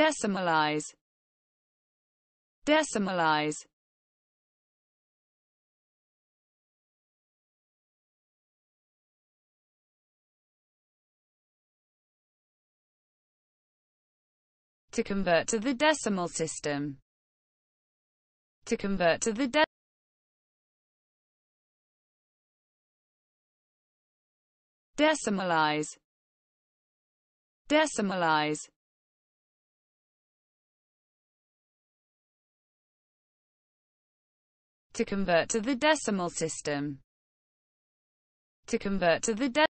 decimalize decimalize to convert to the decimal system to convert to the de decimalize decimalize to convert to the decimal system. To convert to the